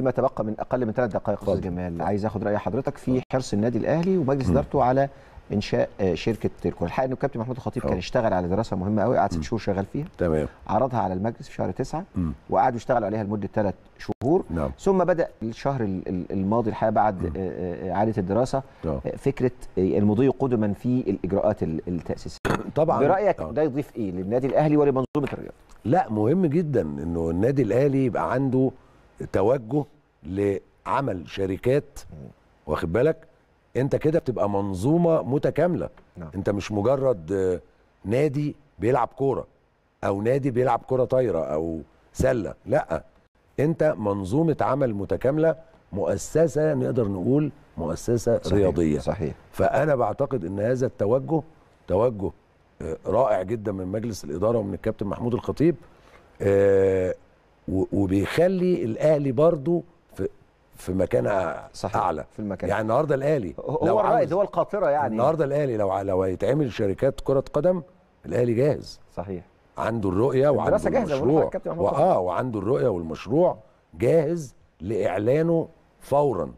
فيما تبقى من اقل من ثلاث دقائق استاذ جمال عايز اخد راي حضرتك في حرص النادي الاهلي ومجلس ادارته على انشاء آه، شركه الكره الحقيقه انه الكابتن محمود الخطيب كان اشتغل على دراسه مهمه قوي قعد ست شهور شغال فيها تمام عرضها على المجلس في شهر تسعة وقعد وقعدوا عليها لمده ثلاث شهور نعم. ثم بدا الشهر الماضي الحقيقه بعد آه، آه، اعاده الدراسه نعم. فكره المضي قدما في الاجراءات التاسيسيه طبعا برايك ده يضيف ايه للنادي الاهلي ولمنظومه الرياضه لا مهم جدا انه النادي الاهلي يبقى عنده توجه لعمل شركات واخد بالك انت كده بتبقى منظومه متكامله نعم. انت مش مجرد آه، نادي بيلعب كوره او نادي بيلعب كره طايره او سله لا انت منظومه عمل متكامله مؤسسه نقدر نقول مؤسسه صحيح. رياضيه صحيح فانا بعتقد ان هذا التوجه توجه آه، رائع جدا من مجلس الاداره ومن الكابتن محمود الخطيب آه، وبيخلي الاهلي برضه في في مكان صحيح. اعلى في المكان يعني النهارده الاهلي هو الرائد هو القاطره يعني النهارده الاهلي لو لو هيتعمل شركات كره قدم الاهلي جاهز صحيح عنده الرؤيه وعنده المشروع واه وعنده الرؤيه والمشروع جاهز لاعلانه فورا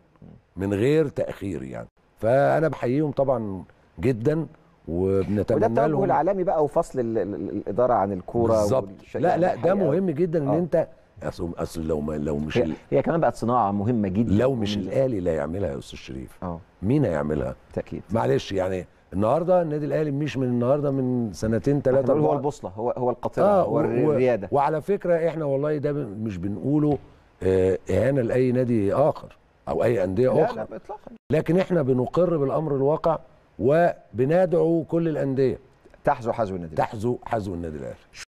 من غير تاخير يعني فانا بحييهم طبعا جدا وبنتمنى وده التوجه العالمي بقى وفصل الاداره عن الكوره بالظبط لا يعني. لا ده مهم جدا ان آه. انت اصل اصل لو ما لو مش هي, هي كمان بقت صناعه مهمه جدا لو مش الاهلي اللي هيعملها يا استاذ شريف اه مين هيعملها؟ بالتاكيد معلش يعني النهارده النادي الاهلي مش من النهارده من سنتين ثلاثه هو البوصله هو هو القاطره آه هو الرياده وعلى فكره احنا والله ده مش بنقوله آه، اهانه لاي نادي اخر او اي انديه اخرى لا اطلاقا لكن احنا بنقر بالامر الواقع وبندعو كل الانديه تحذو حذو النادي تحذو حذو النادي الاهلي